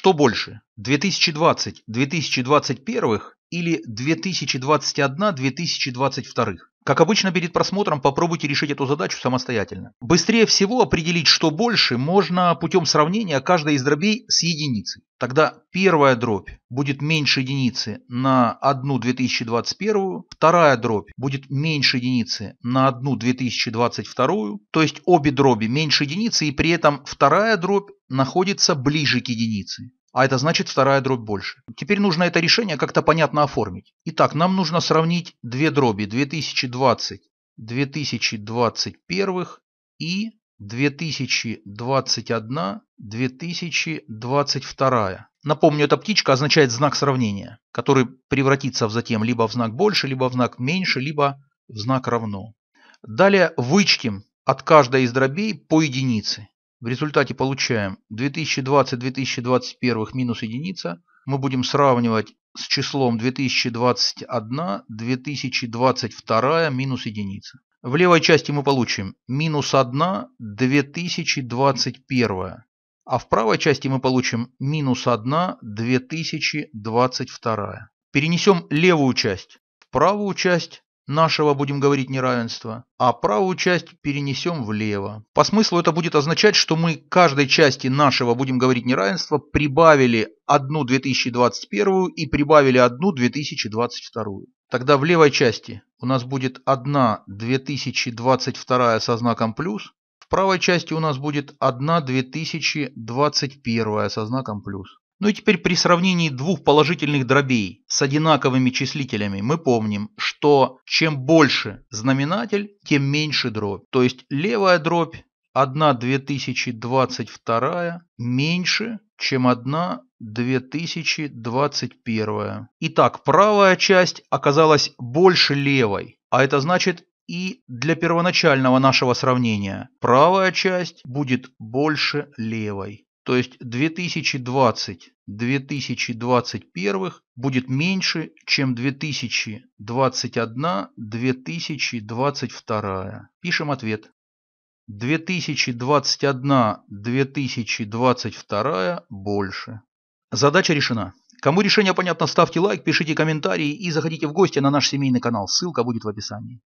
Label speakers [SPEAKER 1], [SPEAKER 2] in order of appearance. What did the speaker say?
[SPEAKER 1] Что больше, 2020-2021 или 2021-2022? Как обычно перед просмотром попробуйте решить эту задачу самостоятельно. Быстрее всего определить, что больше, можно путем сравнения каждой из дробей с единицей. Тогда первая дробь будет меньше единицы на одну 2021, вторая дробь будет меньше единицы на одну 2022, то есть обе дроби меньше единицы и при этом вторая дробь находится ближе к единице, а это значит вторая дробь больше. Теперь нужно это решение как-то понятно оформить. Итак, нам нужно сравнить две дроби 2020, 2021 и 2021, 2022. Напомню, эта птичка означает знак сравнения, который превратится в затем либо в знак больше, либо в знак меньше, либо в знак равно. Далее вычтем от каждой из дробей по единице. В результате получаем 2020-2021 минус единица. Мы будем сравнивать с числом 2021-2022 минус единица. В левой части мы получим минус 1 2021, а в правой части мы получим минус 1 2022. Перенесем левую часть в правую часть нашего, будем говорить, неравенства, а правую часть перенесем влево. По смыслу это будет означать, что мы к каждой части нашего, будем говорить, неравенства прибавили одну 2021 и прибавили одну 2022. Тогда в левой части у нас будет одна 2022 со знаком плюс, в правой части у нас будет одна 2021 со знаком плюс. Ну и теперь при сравнении двух положительных дробей с одинаковыми числителями мы помним, что чем больше знаменатель, тем меньше дробь. То есть левая дробь 1 2022 меньше, чем 1 2021. Итак, правая часть оказалась больше левой, а это значит и для первоначального нашего сравнения правая часть будет больше левой. То есть 2020-2021 будет меньше, чем 2021-2022. Пишем ответ. 2021-2022 больше. Задача решена. Кому решение понятно, ставьте лайк, пишите комментарии и заходите в гости на наш семейный канал. Ссылка будет в описании.